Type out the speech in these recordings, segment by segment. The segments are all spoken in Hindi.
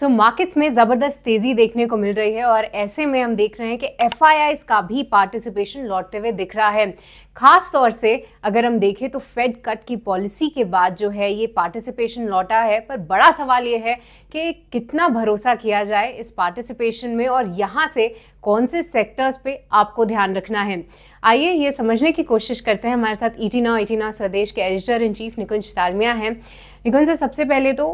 सो so, मार्केट्स में ज़बरदस्त तेज़ी देखने को मिल रही है और ऐसे में हम देख रहे हैं कि एफ का भी पार्टिसिपेशन लौटते हुए दिख रहा है खास तौर से अगर हम देखें तो फेड कट की पॉलिसी के बाद जो है ये पार्टिसिपेशन लौटा है पर बड़ा सवाल ये है कि कितना भरोसा किया जाए इस पार्टिसिपेशन में और यहाँ से कौन से सेक्टर्स पे आपको ध्यान रखना है आइए ये समझने की कोशिश करते हैं हमारे साथ ET e now ET e now Swadesh के एडिटर इन चीफ निकुंज तालमिया हैं निकुंज सबसे पहले तो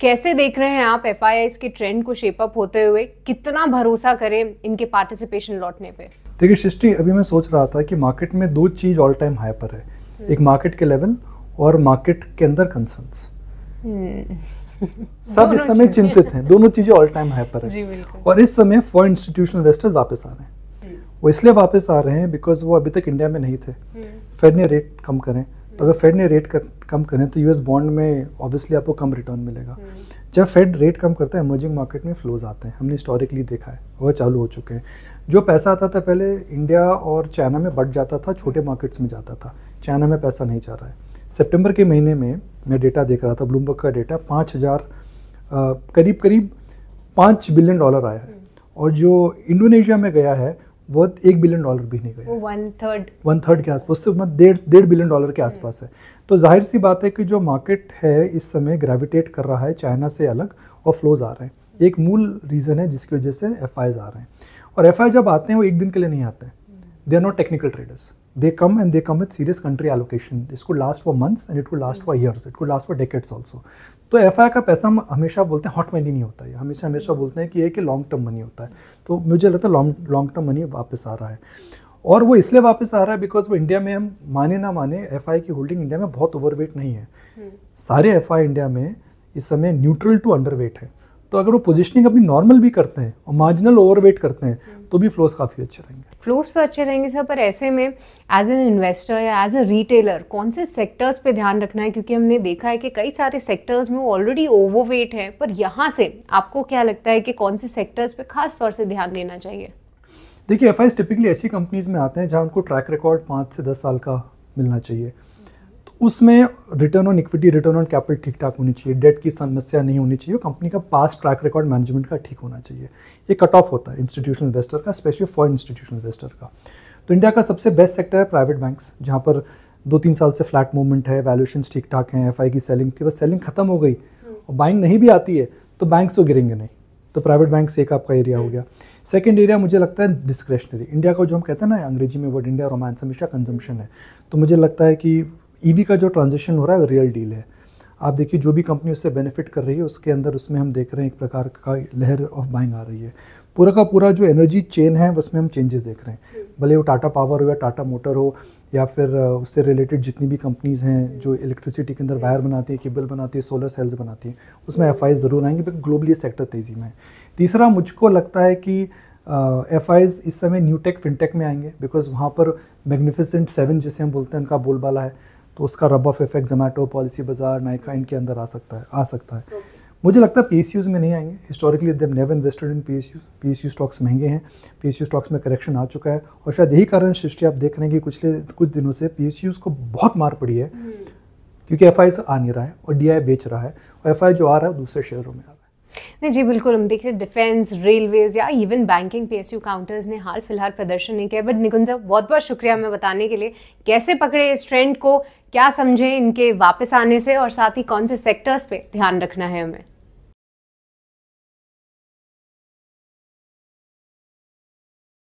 कैसे देख रहे हैं आप एफ के ट्रेंड को शेप अप होते हुए कितना भरोसा करें इनके पार्टिसिपेशन लौटने पे देखिए सृष्टि अभी मैं सोच रहा था कि मार्केट में दो चीज़ ऑल टाइम हाई पर है हम्म। एक मार्केट के लेवल और मार्केट के अंदर कंसर्न्स हम्म। सब इस समय चिंतित हैं दोनों चीज़ें ऑल टाइम हाई पर है और इस समय फॉर इंस्टीट्यूशनल इन्वेस्टर्स वापस आ रहे हैं हम्म। वो इसलिए वापस आ रहे हैं बिकॉज वो अभी तक इंडिया में नहीं थे फेड ने रेट कम करें तो अगर फेड ने रेट कर, कम करें तो यूएस बॉन्ड में ऑब्वियसली आपको कम रिटर्न मिलेगा हम्म। जब फेड रेट कम करता है इमर्जिंग मार्केट में फ्लोज आते हैं हमने हिस्टोरिकली देखा है वह चालू हो चुके हैं जो पैसा आता था पहले इंडिया और चाइना में बढ़ जाता था छोटे मार्केट्स में जाता था चाइना में पैसा नहीं जा रहा है सेप्टेम्बर के महीने में मैं डेटा देख रहा था ब्लूमबर्ग का डेटा पाँच हज़ार करीब करीब पाँच बिलियन डॉलर आया है हम्म। और जो इंडोनेशिया में गया है वो एक बिलियन डॉलर भी नहीं गया वन थर्ड वन थर्ड के आसपास सिर्फ मतलब डेढ़ डेढ़ बिलियन डॉलर के आसपास है तो जाहिर सी बात है कि जो मार्केट है इस समय ग्रेविटेट कर रहा है चाइना से अलग और फ्लोज आ रहे हैं एक मूल रीज़न है जिसकी वजह से एफ आ रहे हैं और एफ जब आते हैं वो एक दिन के लिए नहीं आते हैं they are not technical traders they come and they come with serious country allocation. This could last for months and it could last hmm. for years. It could last for decades also. तो एफ का पैसा हम हमेशा बोलते हैं हॉट मनी नहीं होता है हमेशा हमेशा hmm. बोलते हैं कि ये कि लॉन्ग टर्म मनी होता है तो मुझे लगता है लॉन्ग लॉन्ग टर्म मनी वापस आ रहा है और वो इसलिए वापस आ रहा है बिकॉज वो इंडिया में हम माने ना माने एफ की होल्डिंग इंडिया में बहुत ओवरवेट नहीं है hmm. सारे एफ इंडिया में इस समय न्यूट्रल टू अंडरवेट है तो अगर वो पोजिशनिंग अपनी नॉर्मल भी करते हैं और मार्जिनल ओवरवेट करते हैं हम्म। तो भी फ्लोस काफ़ी अच्छे रहेंगे फ्लोस तो अच्छे रहेंगे सर पर ऐसे में एज एन इन्वेस्टर या एज अ रिटेलर कौन से सेक्टर्स पे ध्यान रखना है क्योंकि हमने देखा है कि कई सारे सेक्टर्स में वो ऑलरेडी ओवरवेट है पर यहाँ से आपको क्या लगता है कि कौन से सेक्टर्स पे खास तौर से ध्यान देना चाहिए देखिए एफ टिपिकली ऐसी कंपनीज़ में आते हैं जहाँ उनको ट्रैक रिकॉर्ड पाँच से दस साल का मिलना चाहिए उसमें return on equity return on capital ठीक ठाक होनी चाहिए डेट की समस्या नहीं होनी चाहिए कंपनी का पास ट्रैक रिकॉर्ड मैनेजमेंट का ठीक होना चाहिए ये कट ऑफ होता है इंस्टीट्यूशनल इन्वेस्टर का स्पेशली फॉर इंस्टीट्यूशनल इन्वेस्टर का तो इंडिया का सबसे बेस्ट सेक्टर है प्राइवेट बैंक्स जहाँ पर दो तीन साल से फ्लैट मूवमेंट है वैल्यूशन ठीक ठाक हैं एफ की सेलिंग थी बस सेलिंग खत्म हो गई हम्म। और बाइंग नहीं भी आती है तो बैंक तो गिरेंगे नहीं तो प्राइवेट बैंक से एक आपका एरिया हो हम्म। गया सेकेंड एरिया मुझे लगता है डिस्क्रेशनरी इंडिया का जो हम कहते हैं ना अंग्रेजी में वर्ड इंडिया रोमांस हमेशा कंजम्पशन है तो मुझे लगता है कि ई e का जो ट्रांजेक्शन हो रहा है रियल डील है आप देखिए जो भी कंपनी उससे बेनिफिट कर रही है उसके अंदर उसमें हम देख रहे हैं एक प्रकार का लहर ऑफ बाइंग आ रही है पूरा का पूरा जो एनर्जी चेन है उसमें हम चेंजेस देख रहे हैं हम्म। भले वो टाटा पावर हो या टाटा मोटर हो या फिर उससे रिलेटेड जितनी भी कंपनीज़ हैं जो इलेक्ट्रिसिटी के अंदर वायर बनाती है केबल बनाती है सोलर सेल्स बनाती है उसमें एफ हम्म। ज़रूर आएंगे बिकॉज ग्लोबली सेक्टर तेज़ी में है तीसरा मुझको लगता है कि एफ uh, इस समय न्यूटेक फिनटेक में आएंगे बिकॉज वहाँ पर मैग्निफिसेंट सेवन जिसे हम बोलते हैं उनका बोलबाला है तो उसका rub off effect Zomato policy बाजार नायका इनके अंदर आ सकता है आ सकता है मुझे लगता है पी में नहीं आएंगे historically they never invested in P S U P S U stocks महंगे हैं पी एस यू स्टॉक्स में करेक्शन आ चुका है और शायद यही कारण सृष्टि आप देख रहे हैं कि पिछले कुछ दिनों से पी एस यू को बहुत मार पड़ी है हम्म। क्योंकि एफ आई आ नहीं रहा है और डी बेच रहा है और एफ जो आ रहा है दूसरे शेयरों में आ रहा है नहीं जी बिल्कुल हम देख रहे डिफेंस रेलवेज या इवन बैंकिंग पीएसयू काउंटर्स ने हाल फिलहाल प्रदर्शन नहीं किया बट निकुंजा बहुत बहुत शुक्रिया हमें बताने के लिए कैसे पकड़े इस ट्रेंड को क्या समझें इनके वापस आने से और साथ ही कौन से सेक्टर्स पे ध्यान रखना है हमें